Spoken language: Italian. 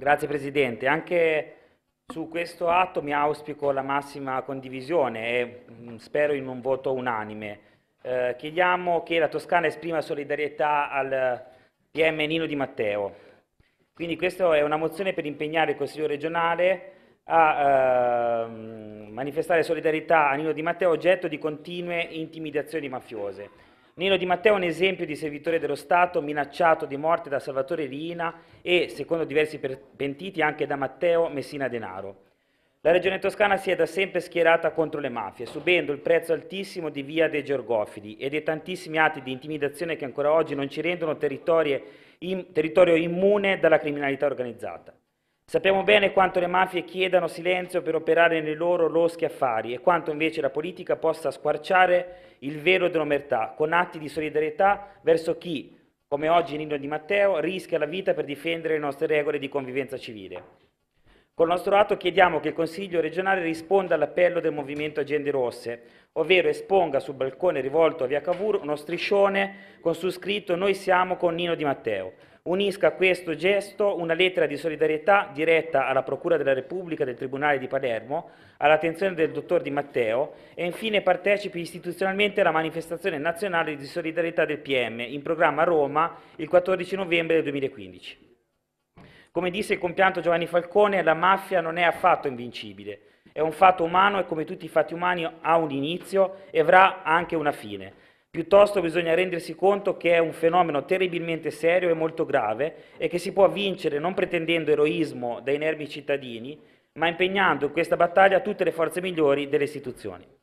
Grazie Presidente. Anche su questo atto mi auspico la massima condivisione e mm, spero in un voto unanime. Eh, chiediamo che la Toscana esprima solidarietà al eh, PM Nino Di Matteo. Quindi questa è una mozione per impegnare il Consiglio regionale a eh, manifestare solidarietà a Nino Di Matteo oggetto di continue intimidazioni mafiose. Nino Di Matteo è un esempio di servitore dello Stato minacciato di morte da Salvatore Riina e, secondo diversi pentiti, anche da Matteo Messina Denaro. La regione toscana si è da sempre schierata contro le mafie, subendo il prezzo altissimo di via dei Georgofili e dei tantissimi atti di intimidazione che ancora oggi non ci rendono territorio immune dalla criminalità organizzata. Sappiamo bene quanto le mafie chiedano silenzio per operare nei loro loschi affari e quanto invece la politica possa squarciare il velo dell'omertà con atti di solidarietà verso chi, come oggi Nino Di Matteo, rischia la vita per difendere le nostre regole di convivenza civile. Col nostro atto chiediamo che il Consiglio regionale risponda all'appello del Movimento Agende Rosse, ovvero esponga sul balcone rivolto a Via Cavour uno striscione con su scritto Noi siamo con Nino Di Matteo unisca a questo gesto una lettera di solidarietà diretta alla Procura della Repubblica del Tribunale di Palermo, all'attenzione del dottor Di Matteo e infine partecipi istituzionalmente alla manifestazione nazionale di solidarietà del PM in programma a Roma il 14 novembre del 2015. Come disse il compianto Giovanni Falcone, la mafia non è affatto invincibile, è un fatto umano e come tutti i fatti umani ha un inizio e avrà anche una fine. Piuttosto bisogna rendersi conto che è un fenomeno terribilmente serio e molto grave e che si può vincere non pretendendo eroismo dai nervi cittadini, ma impegnando in questa battaglia tutte le forze migliori delle istituzioni.